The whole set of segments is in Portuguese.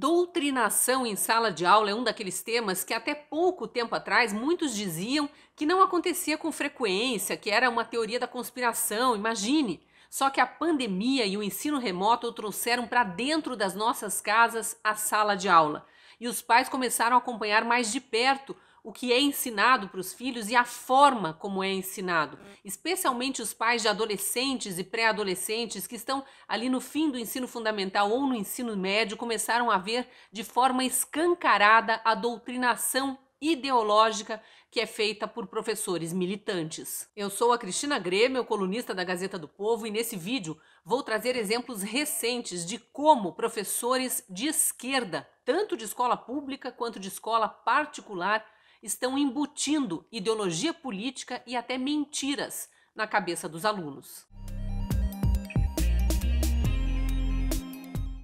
Doutrinação em sala de aula é um daqueles temas que até pouco tempo atrás muitos diziam que não acontecia com frequência, que era uma teoria da conspiração, imagine. Só que a pandemia e o ensino remoto o trouxeram para dentro das nossas casas a sala de aula. E os pais começaram a acompanhar mais de perto o que é ensinado para os filhos e a forma como é ensinado, especialmente os pais de adolescentes e pré-adolescentes que estão ali no fim do ensino fundamental ou no ensino médio começaram a ver de forma escancarada a doutrinação ideológica que é feita por professores militantes. Eu sou a Cristina Grêmio, colunista da Gazeta do Povo, e nesse vídeo vou trazer exemplos recentes de como professores de esquerda, tanto de escola pública quanto de escola particular, estão embutindo ideologia política e até mentiras na cabeça dos alunos.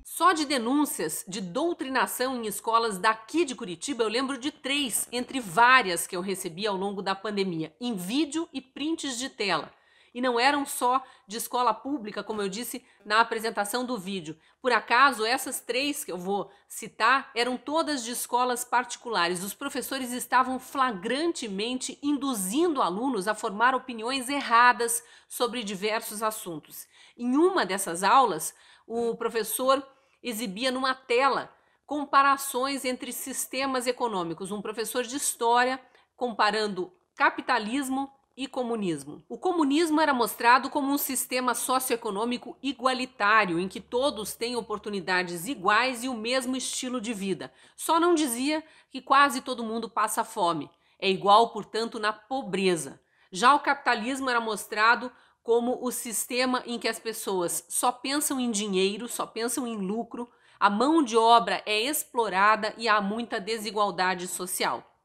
Só de denúncias de doutrinação em escolas daqui de Curitiba, eu lembro de três, entre várias que eu recebi ao longo da pandemia, em vídeo e prints de tela e não eram só de escola pública, como eu disse na apresentação do vídeo. Por acaso, essas três que eu vou citar eram todas de escolas particulares. Os professores estavam flagrantemente induzindo alunos a formar opiniões erradas sobre diversos assuntos. Em uma dessas aulas, o professor exibia numa tela comparações entre sistemas econômicos. Um professor de história comparando capitalismo e comunismo. O comunismo era mostrado como um sistema socioeconômico igualitário, em que todos têm oportunidades iguais e o mesmo estilo de vida. Só não dizia que quase todo mundo passa fome. É igual, portanto, na pobreza. Já o capitalismo era mostrado como o sistema em que as pessoas só pensam em dinheiro, só pensam em lucro, a mão de obra é explorada e há muita desigualdade social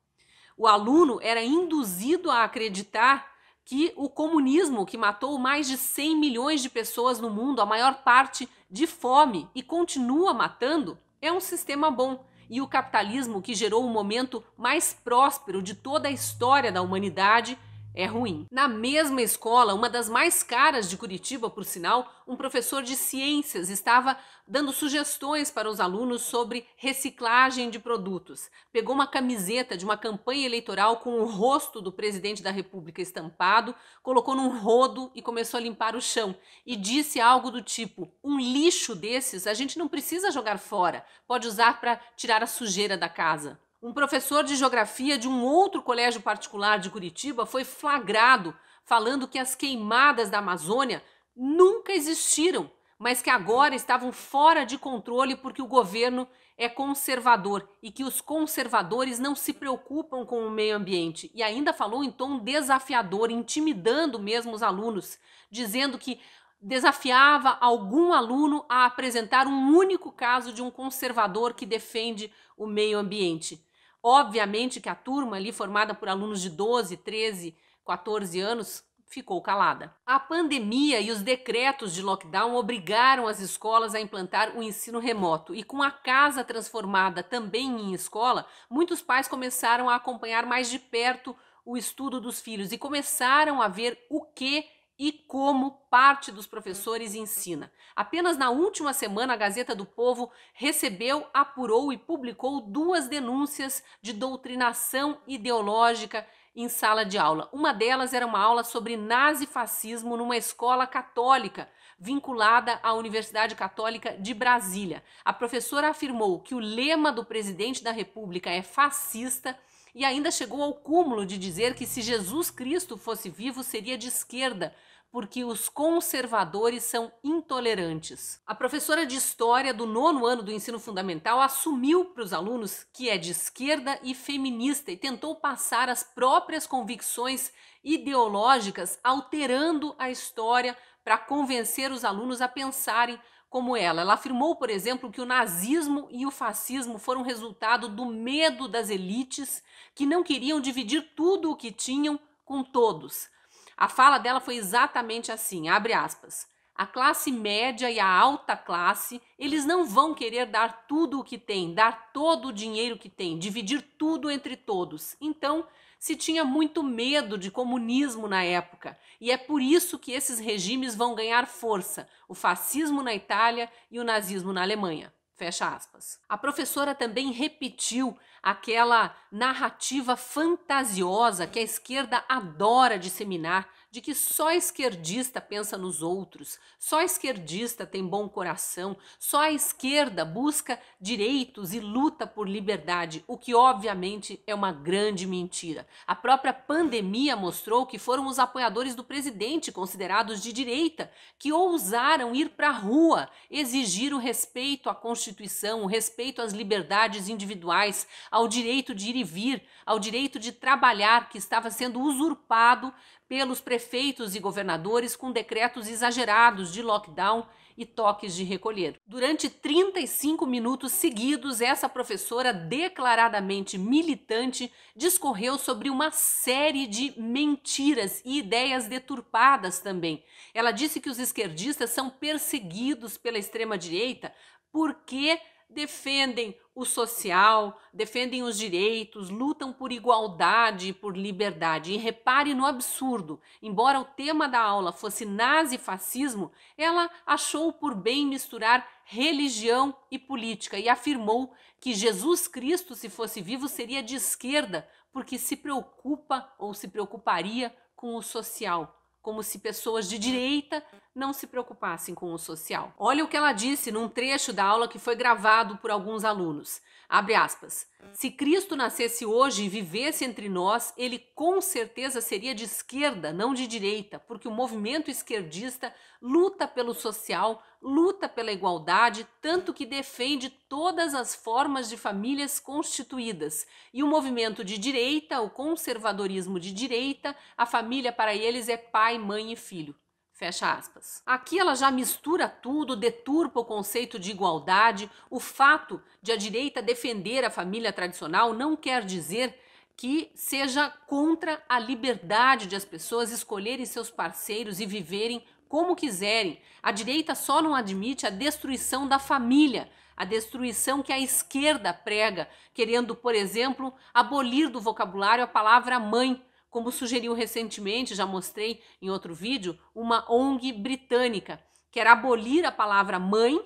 o aluno era induzido a acreditar que o comunismo, que matou mais de 100 milhões de pessoas no mundo, a maior parte de fome e continua matando, é um sistema bom. E o capitalismo, que gerou o momento mais próspero de toda a história da humanidade, é ruim. Na mesma escola, uma das mais caras de Curitiba, por sinal, um professor de ciências estava dando sugestões para os alunos sobre reciclagem de produtos. Pegou uma camiseta de uma campanha eleitoral com o rosto do presidente da República estampado, colocou num rodo e começou a limpar o chão e disse algo do tipo: "Um lixo desses a gente não precisa jogar fora, pode usar para tirar a sujeira da casa". Um professor de geografia de um outro colégio particular de Curitiba foi flagrado falando que as queimadas da Amazônia nunca existiram, mas que agora estavam fora de controle porque o governo é conservador e que os conservadores não se preocupam com o meio ambiente. E ainda falou em tom desafiador, intimidando mesmo os alunos, dizendo que desafiava algum aluno a apresentar um único caso de um conservador que defende o meio ambiente. Obviamente que a turma ali formada por alunos de 12, 13, 14 anos ficou calada. A pandemia e os decretos de lockdown obrigaram as escolas a implantar o ensino remoto e com a casa transformada também em escola, muitos pais começaram a acompanhar mais de perto o estudo dos filhos e começaram a ver o que e como parte dos professores ensina. Apenas na última semana, a Gazeta do Povo recebeu, apurou e publicou duas denúncias de doutrinação ideológica em sala de aula. Uma delas era uma aula sobre nazifascismo numa escola católica vinculada à Universidade Católica de Brasília. A professora afirmou que o lema do presidente da República é fascista e ainda chegou ao cúmulo de dizer que se Jesus Cristo fosse vivo, seria de esquerda, porque os conservadores são intolerantes. A professora de História do nono ano do ensino fundamental assumiu para os alunos que é de esquerda e feminista e tentou passar as próprias convicções ideológicas, alterando a história para convencer os alunos a pensarem como ela. Ela afirmou, por exemplo, que o nazismo e o fascismo foram resultado do medo das elites que não queriam dividir tudo o que tinham com todos. A fala dela foi exatamente assim, abre aspas. A classe média e a alta classe, eles não vão querer dar tudo o que tem, dar todo o dinheiro que tem, dividir tudo entre todos. Então, se tinha muito medo de comunismo na época, e é por isso que esses regimes vão ganhar força: o fascismo na Itália e o nazismo na Alemanha. Fecha aspas. A professora também repetiu aquela narrativa fantasiosa que a esquerda adora disseminar, de que só esquerdista pensa nos outros, só esquerdista tem bom coração, só a esquerda busca direitos e luta por liberdade, o que obviamente é uma grande mentira. A própria pandemia mostrou que foram os apoiadores do presidente, considerados de direita, que ousaram ir para a rua exigir o respeito à Constituição, o respeito às liberdades individuais, ao direito de ir e vir, ao direito de trabalhar que estava sendo usurpado pelos prefeitos e governadores com decretos exagerados de lockdown e toques de recolher. Durante 35 minutos seguidos, essa professora declaradamente militante discorreu sobre uma série de mentiras e ideias deturpadas também. Ela disse que os esquerdistas são perseguidos pela extrema direita porque defendem o social, defendem os direitos, lutam por igualdade e por liberdade. E repare no absurdo: embora o tema da aula fosse nazifascismo, ela achou por bem misturar religião e política e afirmou que Jesus Cristo, se fosse vivo, seria de esquerda, porque se preocupa ou se preocuparia com o social, como se pessoas de direita não se preocupassem com o social. Olha o que ela disse num trecho da aula que foi gravado por alguns alunos. Abre aspas. Se Cristo nascesse hoje e vivesse entre nós, ele com certeza seria de esquerda, não de direita, porque o movimento esquerdista luta pelo social, luta pela igualdade, tanto que defende todas as formas de famílias constituídas. E o movimento de direita, o conservadorismo de direita, a família para eles é pai, mãe e filho. Fecha aspas. Aqui ela já mistura tudo, deturpa o conceito de igualdade. O fato de a direita defender a família tradicional não quer dizer que seja contra a liberdade de as pessoas escolherem seus parceiros e viverem como quiserem. A direita só não admite a destruição da família, a destruição que a esquerda prega, querendo, por exemplo, abolir do vocabulário a palavra mãe como sugeriu recentemente, já mostrei em outro vídeo, uma ONG britânica, quer abolir a palavra mãe,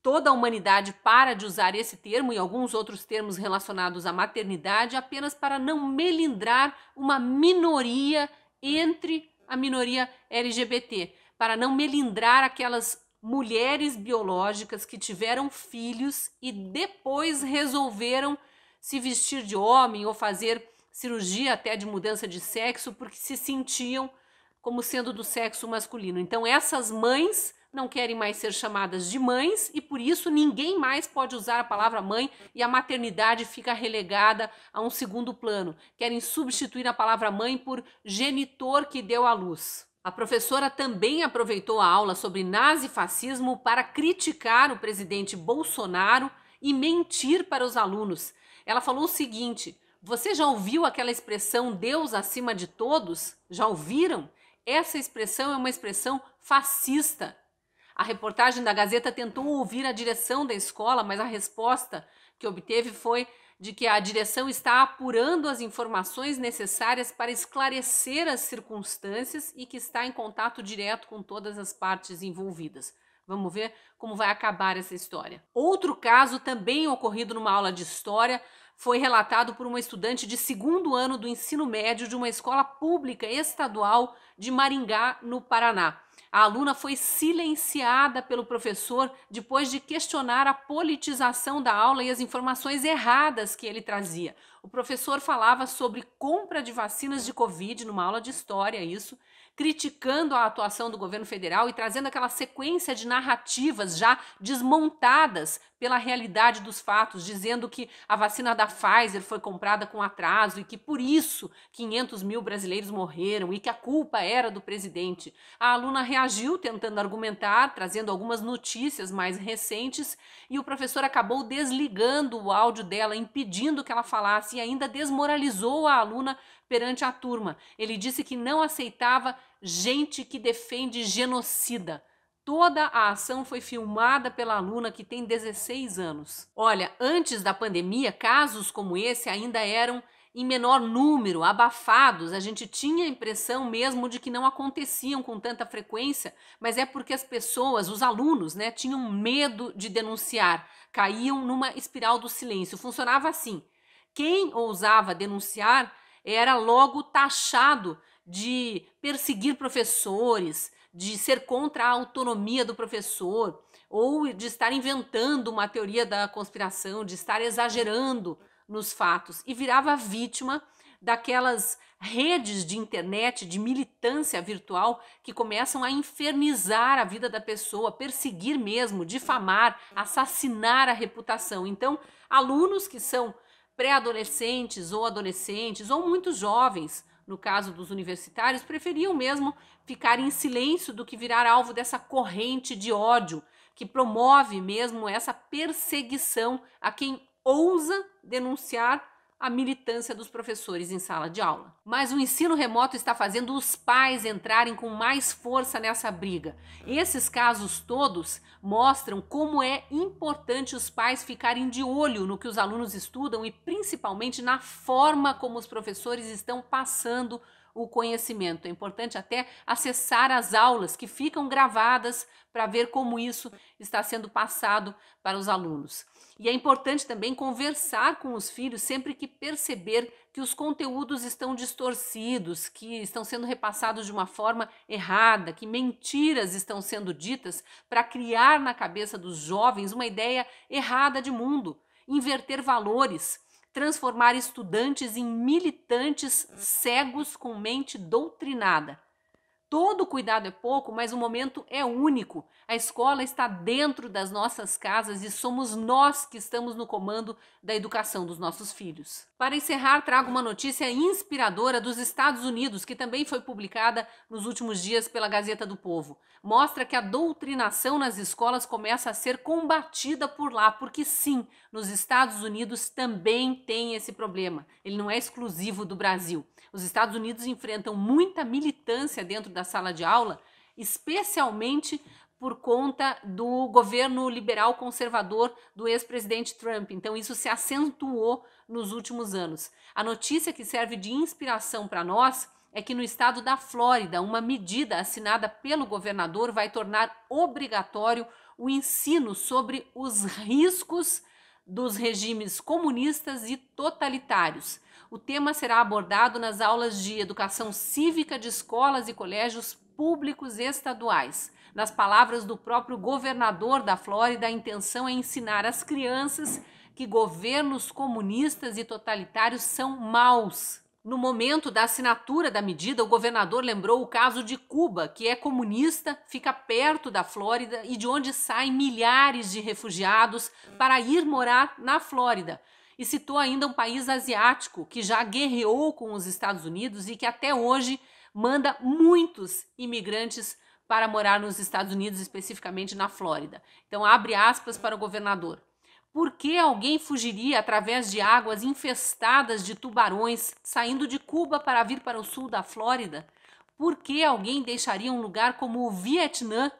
toda a humanidade para de usar esse termo e alguns outros termos relacionados à maternidade apenas para não melindrar uma minoria entre a minoria LGBT, para não melindrar aquelas mulheres biológicas que tiveram filhos e depois resolveram se vestir de homem ou fazer cirurgia até de mudança de sexo, porque se sentiam como sendo do sexo masculino. Então, essas mães não querem mais ser chamadas de mães e por isso ninguém mais pode usar a palavra mãe e a maternidade fica relegada a um segundo plano. Querem substituir a palavra mãe por genitor que deu à luz. A professora também aproveitou a aula sobre nazifascismo para criticar o presidente Bolsonaro e mentir para os alunos. Ela falou o seguinte: você já ouviu aquela expressão Deus acima de todos? Já ouviram? Essa expressão é uma expressão fascista. A reportagem da Gazeta tentou ouvir a direção da escola, mas a resposta que obteve foi de que a direção está apurando as informações necessárias para esclarecer as circunstâncias e que está em contato direto com todas as partes envolvidas. Vamos ver como vai acabar essa história. Outro caso também ocorrido numa aula de história foi relatado por uma estudante de segundo ano do ensino médio de uma escola pública estadual de Maringá, no Paraná. A aluna foi silenciada pelo professor depois de questionar a politização da aula e as informações erradas que ele trazia. O professor falava sobre compra de vacinas de Covid, numa aula de história, isso, criticando a atuação do governo federal e trazendo aquela sequência de narrativas já desmontadas pela realidade dos fatos, dizendo que a vacina da Pfizer foi comprada com atraso e que por isso 500 mil brasileiros morreram e que a culpa era do presidente. A aluna reagiu tentando argumentar, trazendo algumas notícias mais recentes e o professor acabou desligando o áudio dela, impedindo que ela falasse e ainda desmoralizou a aluna perante a turma. Ele disse que não aceitava gente que defende genocida. Toda a ação foi filmada pela aluna que tem 16 anos. Olha, antes da pandemia, casos como esse ainda eram em menor número, abafados. A gente tinha a impressão mesmo de que não aconteciam com tanta frequência, mas é porque as pessoas, os alunos, né, tinham medo de denunciar, caíam numa espiral do silêncio. Funcionava assim: quem ousava denunciar era logo taxado de perseguir professores, de ser contra a autonomia do professor, ou de estar inventando uma teoria da conspiração, de estar exagerando nos fatos, e virava vítima daquelas redes de internet, de militância virtual que começam a infernizar a vida da pessoa, perseguir mesmo, difamar, assassinar a reputação. Então, alunos que são pré-adolescentes ou adolescentes ou muito jovens no caso dos universitários, preferiam mesmo ficar em silêncio do que virar alvo dessa corrente de ódio que promove mesmo essa perseguição a quem ousa denunciar a militância dos professores em sala de aula. Mas o ensino remoto está fazendo os pais entrarem com mais força nessa briga. Esses casos todos mostram como é importante os pais ficarem de olho no que os alunos estudam e principalmente na forma como os professores estão passando o conhecimento. É importante até acessar as aulas que ficam gravadas para ver como isso está sendo passado para os alunos. E é importante também conversar com os filhos sempre que perceber que os conteúdos estão distorcidos, que estão sendo repassados de uma forma errada, que mentiras estão sendo ditas para criar na cabeça dos jovens uma ideia errada de mundo, inverter valores transformar estudantes em militantes cegos com mente doutrinada. Todo cuidado é pouco, mas o momento é único. A escola está dentro das nossas casas e somos nós que estamos no comando da educação dos nossos filhos. Para encerrar, trago uma notícia inspiradora dos Estados Unidos, que também foi publicada nos últimos dias pela Gazeta do Povo. Mostra que a doutrinação nas escolas começa a ser combatida por lá, porque sim, nos Estados Unidos também tem esse problema. Ele não é exclusivo do Brasil. Os Estados Unidos enfrentam muita militância dentro da sala de aula, especialmente por conta do governo liberal conservador do ex-presidente Trump. Então, isso se acentuou nos últimos anos. A notícia que serve de inspiração para nós é que no estado da Flórida, uma medida assinada pelo governador vai tornar obrigatório o ensino sobre os riscos dos regimes comunistas e totalitários. O tema será abordado nas aulas de educação cívica de escolas e colégios públicos estaduais. Nas palavras do próprio governador da Flórida, a intenção é ensinar às crianças que governos comunistas e totalitários são maus no momento da assinatura da medida, o governador lembrou o caso de Cuba, que é comunista, fica perto da Flórida e de onde saem milhares de refugiados para ir morar na Flórida. E citou ainda um país asiático que já guerreou com os Estados Unidos e que até hoje manda muitos imigrantes para morar nos Estados Unidos, especificamente na Flórida. Então, abre aspas para o governador. Por que alguém fugiria através de águas infestadas de tubarões, saindo de Cuba para vir para o sul da Flórida? Por que alguém deixaria um lugar como o Vietnã?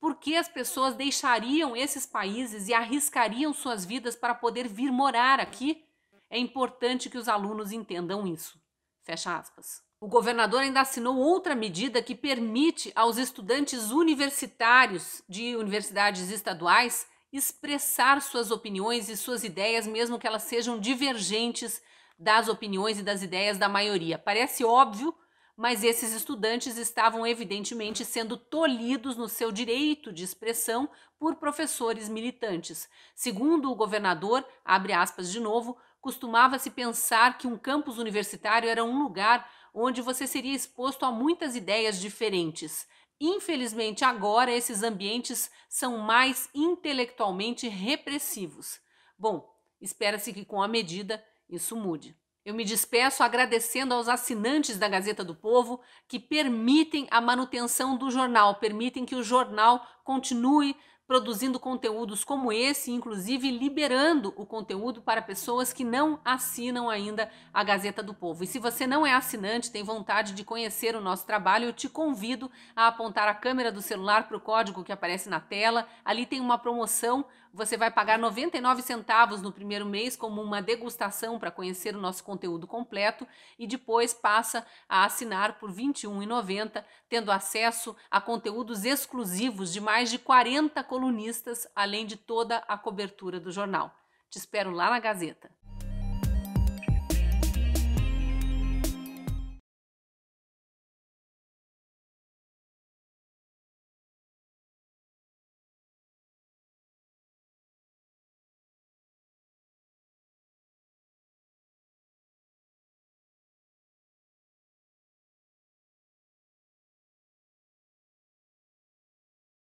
Por que as pessoas deixariam esses países e arriscariam suas vidas para poder vir morar aqui? É importante que os alunos entendam isso. Fecha aspas. O governador ainda assinou outra medida que permite aos estudantes universitários de universidades estaduais expressar suas opiniões e suas ideias, mesmo que elas sejam divergentes das opiniões e das ideias da maioria. Parece óbvio, mas esses estudantes estavam evidentemente sendo tolhidos no seu direito de expressão por professores militantes. Segundo o governador, abre aspas de novo, costumava-se pensar que um campus universitário era um lugar onde você seria exposto a muitas ideias diferentes. Infelizmente, agora esses ambientes são mais intelectualmente repressivos. Bom, espera-se que com a medida isso mude. Eu me despeço agradecendo aos assinantes da Gazeta do Povo que permitem a manutenção do jornal, permitem que o jornal continue produzindo conteúdos como esse, inclusive liberando o conteúdo para pessoas que não assinam ainda a Gazeta do Povo. E se você não é assinante, tem vontade de conhecer o nosso trabalho, eu te convido a apontar a câmera do celular para o código que aparece na tela. Ali tem uma promoção você vai pagar 99 centavos no primeiro mês como uma degustação para conhecer o nosso conteúdo completo e depois passa a assinar por R$ 21,90, tendo acesso a conteúdos exclusivos de mais de 40 colunistas, além de toda a cobertura do jornal. Te espero lá na Gazeta.